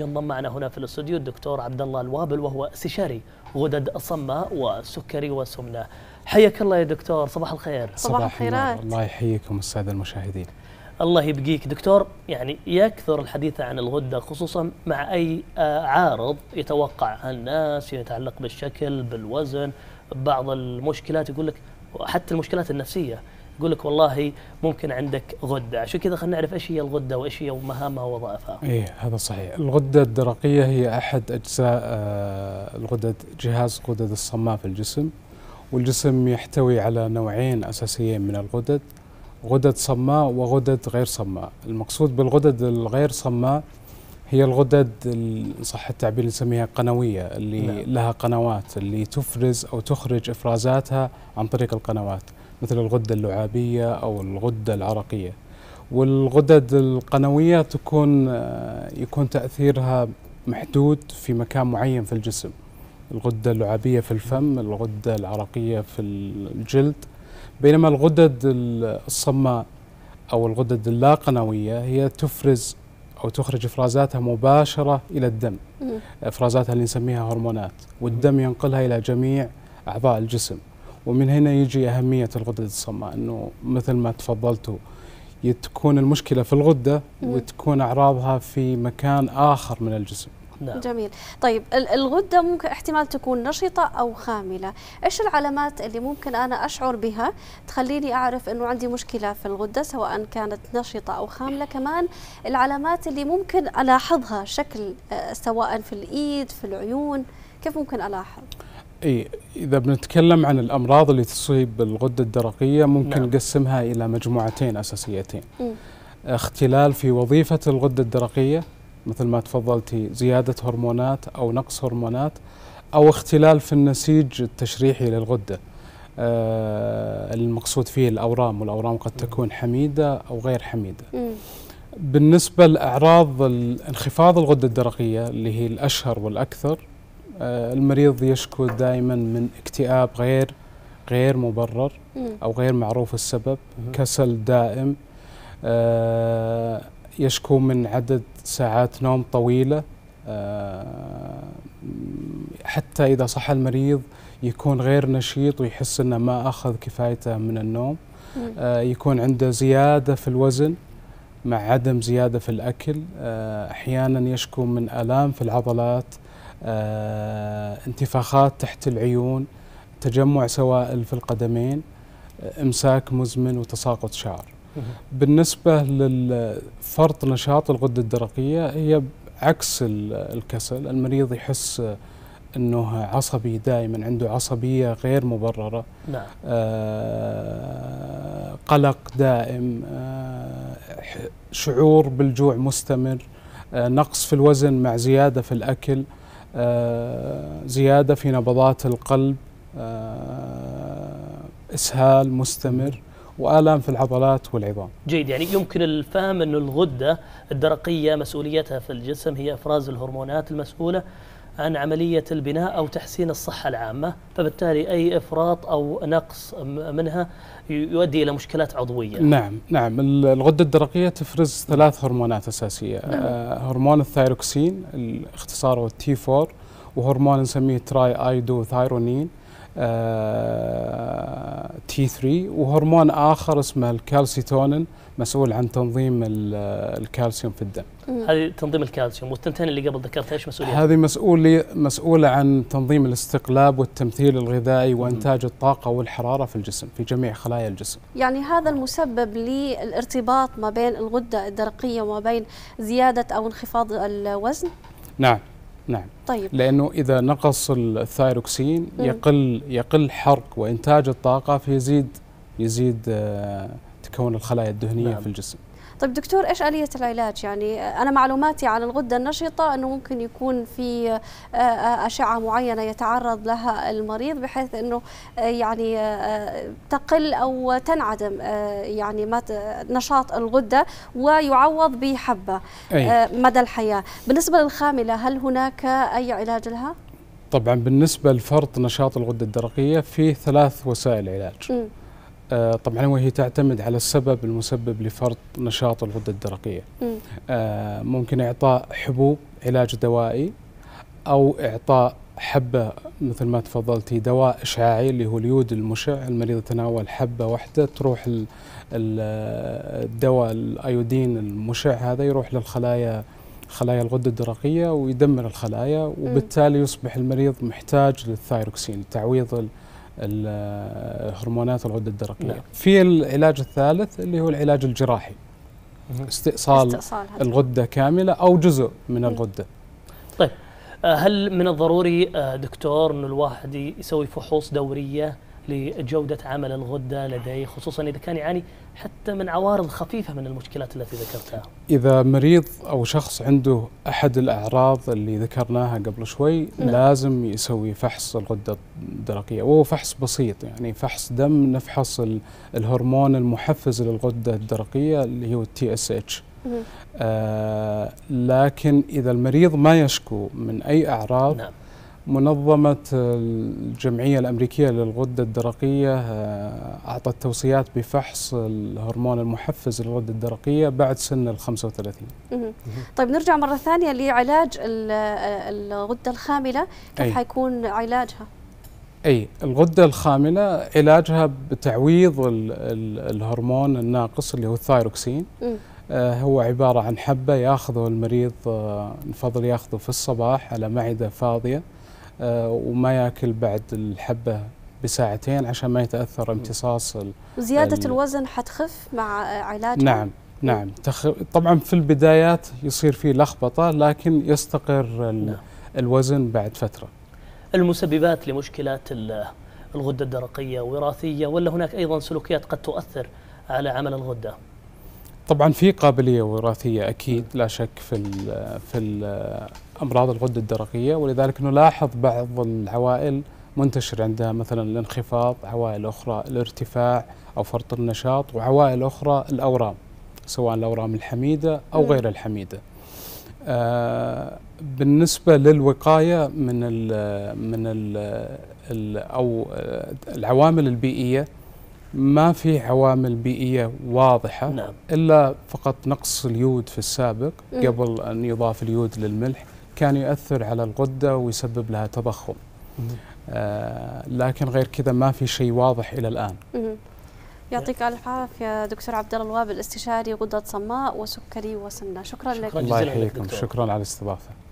ينضم معنا هنا في الاستوديو الدكتور عبد الله الوابل وهو استشاري غدد صماء والسكري والسمنه. حياك الله يا دكتور صباح الخير. صباح الخيرات. الله يحييكم الساده المشاهدين. الله يبقيك دكتور يعني يكثر الحديث عن الغده خصوصا مع اي آه، عارض يتوقع الناس يتعلق بالشكل بالوزن بعض المشكلات يقول لك حتى المشكلات النفسيه يقول لك والله ممكن عندك غده عشان كذا خلينا نعرف ايش هي الغده وايش هي مهامها ووظائفها اي هذا صحيح الغده الدرقيه هي احد اجزاء آه، الغدد جهاز غدد الصماء في الجسم والجسم يحتوي على نوعين اساسيين من الغدد غدد صماء وغدد غير صماء المقصود بالغدد الغير صماء هي الغدد صح التعبير نسميها قنويه اللي نعم. لها قنوات اللي تفرز او تخرج افرازاتها عن طريق القنوات مثل الغدة اللعابية أو الغدة العرقية والغدد القنوية تكون آه، يكون تأثيرها محدود في مكان معين في الجسم الغدة اللعابية في الفم الغدة العرقية في الجلد بينما الغدد الصماء أو الغدد اللا قنوية هي تفرز أو تخرج إفرازاتها مباشرة إلى الدم إفرازاتها اللي نسميها هرمونات والدم ينقلها إلى جميع أعضاء الجسم ومن هنا يجي أهمية الغدة الصماء أنه مثل ما تفضلتوا تكون المشكلة في الغدة وتكون أعراضها في مكان آخر من الجسم نعم. جميل طيب الغدة ممكن احتمال تكون نشطة أو خاملة إيش العلامات اللي ممكن أنا أشعر بها تخليني أعرف أنه عندي مشكلة في الغدة سواء كانت نشطة أو خاملة كمان العلامات اللي ممكن ألاحظها شكل آه، سواء في الإيد في العيون كيف ممكن ألاحظ اي اذا بنتكلم عن الامراض اللي تصيب الغده الدرقيه ممكن نعم. نقسمها الى مجموعتين اساسيتين م. اختلال في وظيفه الغده الدرقيه مثل ما تفضلتي زياده هرمونات او نقص هرمونات او اختلال في النسيج التشريحي للغده آه المقصود فيه الاورام والاورام قد تكون حميده او غير حميده م. بالنسبه لاعراض انخفاض الغده الدرقيه اللي هي الاشهر والاكثر آه، المريض يشكو دائما من اكتئاب غير غير مبرر او غير معروف السبب كسل دائم آه، يشكو من عدد ساعات نوم طويله آه، حتى اذا صح المريض يكون غير نشيط ويحس انه ما اخذ كفايته من النوم يكون عنده زياده في الوزن مع عدم زياده في الاكل احيانا يشكو من الام في العضلات آه، انتفاخات تحت العيون تجمع سوائل في القدمين آه، امساك مزمن وتساقط شعر بالنسبه لفرط نشاط الغده الدرقيه هي عكس الكسل المريض يحس انه عصبي دائما عنده عصبيه غير مبرره نعم. آه قلق دائم آه شعور بالجوع مستمر آه نقص في الوزن مع زياده في الاكل آه، زيادة في نبضات القلب آه، إسهال مستمر والام في العضلات والعظام. جيد يعني يمكن الفهم أن الغده الدرقيه مسؤوليتها في الجسم هي افراز الهرمونات المسؤوله عن عملية البناء أو تحسين الصحة العامة فبالتالي أي إفراط أو نقص منها يؤدي إلى مشكلات عضوية نعم نعم الغدة الدرقية تفرز ثلاث هرمونات أساسية نعم. آه، هرمون الثايروكسين اختصاره t 4 وهرمون نسميه تراي ايدو ثايرونين تي آه، 3 وهرمون اخر اسمه الكالسيتونين مسؤول عن تنظيم الكالسيوم في الدم. هذه تنظيم الكالسيوم والثنتين اللي قبل ذكرتها ايش مسؤوليه؟ هذه مسؤولة مسؤولة عن تنظيم الاستقلاب والتمثيل الغذائي وانتاج الطاقة والحرارة في الجسم في جميع خلايا الجسم. يعني هذا المسبب للارتباط ما بين الغدة الدرقية وما بين زيادة او انخفاض الوزن؟ نعم. نعم طيب لانه اذا نقص الثايروكسين يقل يقل حرق وانتاج الطاقه فيزيد يزيد آه، تكون الخلايا الدهنيه نعم. في الجسم طيب دكتور ايش اليه العلاج يعني انا معلوماتي عن الغده النشطه انه ممكن يكون في آه، آه، اشعه معينه يتعرض لها المريض بحيث انه آه، يعني تقل او تنعدم يعني نشاط الغده ويعوض بحبه أي. مدى الحياه بالنسبه للخامله هل هناك اي علاج لها طبعا بالنسبه لفرط نشاط الغده الدرقيه فيه ثلاث وسائل علاج م. آه، طبعا وهي تعتمد على السبب المسبب لفرط نشاط الغده الدرقيه. آه، ممكن اعطاء حبوب علاج دوائي او اعطاء حبه مثل ما تفضلتي دواء اشعاعي اللي هو اليود المشع المريض يتناول حبه واحده تروح الدواء الايودين المشع هذا يروح للخلايا خلايا الغده الدرقيه ويدمر الخلايا وبالتالي يصبح المريض محتاج للثايروكسين تعويض هرمونات الغده الدرقيه نعم. في العلاج الثالث اللي هو العلاج الجراحي استئصال, استئصال الغده كامله او جزء من الغده آه، هل من الضروري آه، دكتور أن الواحد يسوي فحوص دورية لجودة عمل الغدة لديه خصوصا إذا كان يعاني حتى من عوارض خفيفة من المشكلات التي ذكرتها إذا مريض أو شخص عنده أحد الأعراض اللي ذكرناها قبل شوي نعم. لازم يسوي فحص الغدة الدرقية وهو فحص بسيط يعني فحص دم نفحص الهرمون المحفز للغدة الدرقية اللي هو TSH آه لكن إذا المريض ما يشكو من أي أعراض نعم. منظمة الجمعية الأمريكية للغدة الدرقية آه، أعطت توصيات بفحص الهرمون المحفز للغدة الدرقية بعد سن ال 35 طيب نرجع مرة ثانية لعلاج الغدة الخاملة كيف أي. حيكون علاجها؟ أي الغدة الخاملة علاجها بتعويض الهرمون الناقص اللي هو الثايروكسين آه، هو عبارة عن حبة ياخذه المريض آه، نفضل ياخذه في الصباح على معدة فاضية آه، وما ياكل بعد الحبة بساعتين عشان ما يتأثر امتصاص زيادة الوزن حتخف مع علاج نعم نعم تخ... طبعا في البدايات يصير في لخبطة لكن يستقر ال... نعم. الوزن بعد فترة المسببات لمشكلات الغدة الدرقية وراثية ولا هناك أيضا سلوكيات قد تؤثر على عمل الغدة طبعا في قابليه وراثيه اكيد لا شك في الـ في الـ امراض الغده الدرقيه ولذلك نلاحظ بعض العوائل منتشر عندها مثلا الانخفاض، عوائل اخرى الارتفاع او فرط النشاط وعوائل اخرى الاورام سواء الاورام الحميده او غير الحميده. آه بالنسبه للوقايه من الـ من ال او آه، العوامل البيئيه ما في عوامل بيئية واضحة نعم. إلا فقط نقص اليود في السابق قبل أن يضاف اليود للملح كان يؤثر على الغدة ويسبب لها تضخم آه لكن غير كذا ما في شيء واضح إلى الآن م. يعطيك الف عافيه دكتور عبد الله الواب الاستشاري غده صماء وسكري وسمنه شكرا, شكرا لك الله يحييكم شكرا على الاستضافه